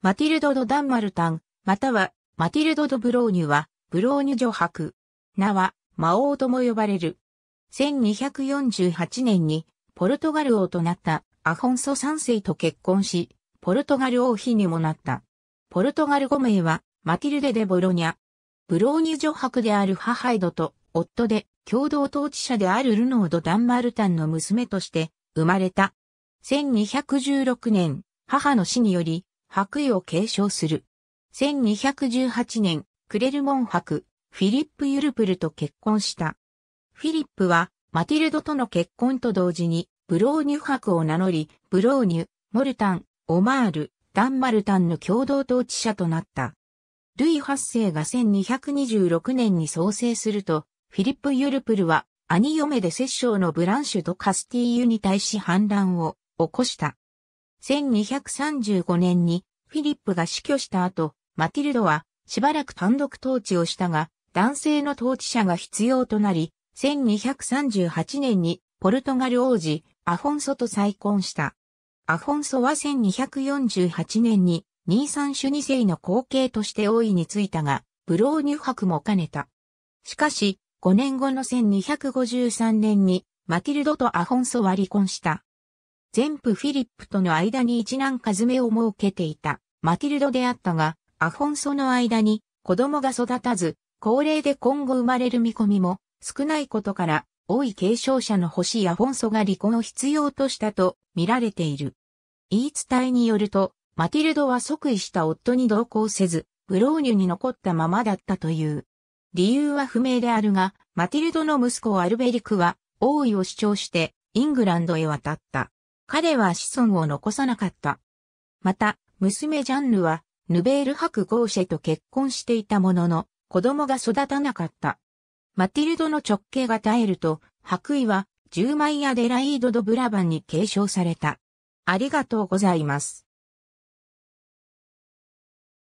マティルド・ド・ダンマルタン、または、マティルド・ド・ブローニュは、ブローニュ女伯。名は、魔王とも呼ばれる。1248年に、ポルトガル王となったアフォンソ3世と結婚し、ポルトガル王妃にもなった。ポルトガル語名は、マティルデ・デ・ボロニャ。ブローニュ女伯である母エドと、夫で、共同統治者であるルノード・ダンマルタンの娘として、生まれた。1216年、母の死により、白衣を継承する。1218年、クレルモン博、フィリップ・ユルプルと結婚した。フィリップは、マティルドとの結婚と同時に、ブローニュ博を名乗り、ブローニュ、モルタン、オマール、ダンマルタンの共同統治者となった。ルイ8世が1226年に創生すると、フィリップ・ユルプルは、兄嫁で摂政のブランシュとカスティーユに対し反乱を起こした。1235年にフィリップが死去した後、マティルドはしばらく単独統治をしたが、男性の統治者が必要となり、1238年にポルトガル王子アフォンソと再婚した。アフォンソは1248年にニーサン世の後継として王位についたが、ブローニュ博も兼ねた。しかし、5年後の1253年にマティルドとアフォンソは離婚した。全部フィリップとの間に一男かずめを設けていたマティルドであったが、アフォンソの間に子供が育たず、高齢で今後生まれる見込みも少ないことから、多い継承者の欲しいアフォンソが離婚を必要としたと見られている。言い伝えによると、マティルドは即位した夫に同行せず、ブローニュに残ったままだったという。理由は不明であるが、マティルドの息子アルベリクは王位を主張してイングランドへ渡った。彼は子孫を残さなかった。また、娘ジャンヌは、ヌベール博ゴーシェと結婚していたものの、子供が育たなかった。マティルドの直径が耐えると、白衣は、十0枚アデライード・ド・ブラバンに継承された。ありがとうございます。